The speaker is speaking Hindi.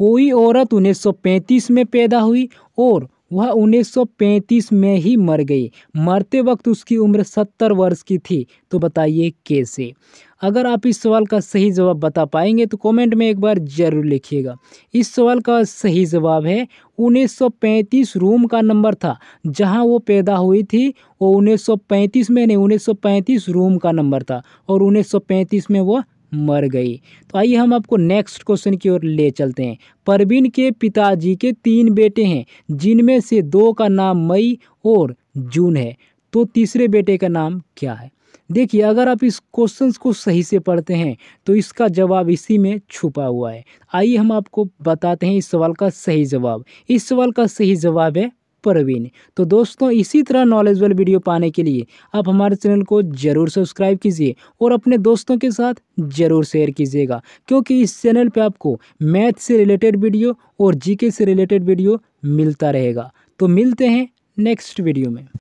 कोई औरत 1935 में पैदा हुई और वह 1935 में ही मर गई मरते वक्त उसकी उम्र 70 वर्ष की थी तो बताइए कैसे अगर आप इस सवाल का सही जवाब बता पाएंगे तो कमेंट में एक बार ज़रूर लिखिएगा इस सवाल का सही जवाब है 1935 रूम का नंबर था जहां वो पैदा हुई थी वो 1935 में नहीं 1935 रूम का नंबर था और 1935 में वो मर गई तो आइए हम आपको नेक्स्ट क्वेश्चन की ओर ले चलते हैं परवीन के पिताजी के तीन बेटे हैं जिनमें से दो का नाम मई और जून है तो तीसरे बेटे का नाम क्या है देखिए अगर आप इस क्वेश्चंस को सही से पढ़ते हैं तो इसका जवाब इसी में छुपा हुआ है आइए हम आपको बताते हैं इस सवाल का सही जवाब इस सवाल का सही जवाब है प्रवीण तो दोस्तों इसी तरह नॉलेजबल वीडियो पाने के लिए आप हमारे चैनल को ज़रूर सब्सक्राइब कीजिए और अपने दोस्तों के साथ ज़रूर शेयर कीजिएगा क्योंकि इस चैनल पर आपको मैथ से रिलेटेड वीडियो और जीके से रिलेटेड वीडियो मिलता रहेगा तो मिलते हैं नेक्स्ट वीडियो में